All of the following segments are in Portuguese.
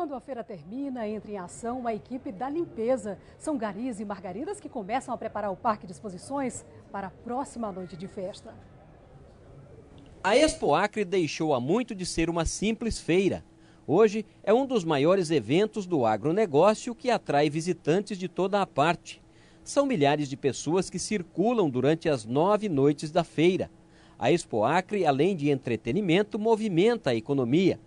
Quando a feira termina, entra em ação a equipe da limpeza. São garis e margaridas que começam a preparar o parque de exposições para a próxima noite de festa. A Expo Acre deixou há muito de ser uma simples feira. Hoje é um dos maiores eventos do agronegócio que atrai visitantes de toda a parte. São milhares de pessoas que circulam durante as nove noites da feira. A Expo Acre, além de entretenimento, movimenta a economia.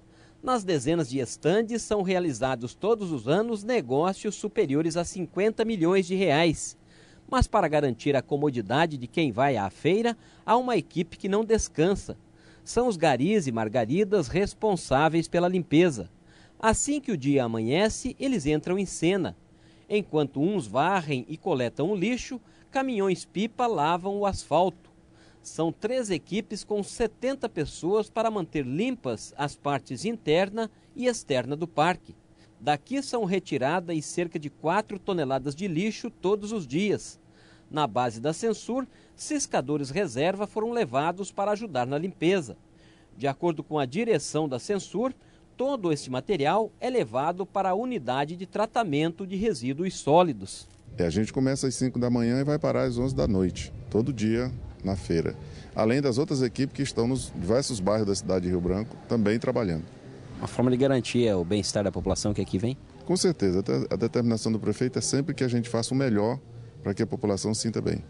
Nas dezenas de estandes são realizados todos os anos negócios superiores a 50 milhões de reais. Mas para garantir a comodidade de quem vai à feira, há uma equipe que não descansa. São os garis e margaridas responsáveis pela limpeza. Assim que o dia amanhece, eles entram em cena. Enquanto uns varrem e coletam o lixo, caminhões-pipa lavam o asfalto. São três equipes com 70 pessoas para manter limpas as partes interna e externa do parque. Daqui são retiradas cerca de 4 toneladas de lixo todos os dias. Na base da Censur, ciscadores reserva foram levados para ajudar na limpeza. De acordo com a direção da Censur, todo este material é levado para a unidade de tratamento de resíduos sólidos. É, a gente começa às 5 da manhã e vai parar às 11 da noite. Todo dia na feira. Além das outras equipes que estão nos diversos bairros da cidade de Rio Branco também trabalhando. Uma forma de garantir é o bem-estar da população que aqui vem? Com certeza. A determinação do prefeito é sempre que a gente faça o melhor para que a população sinta bem.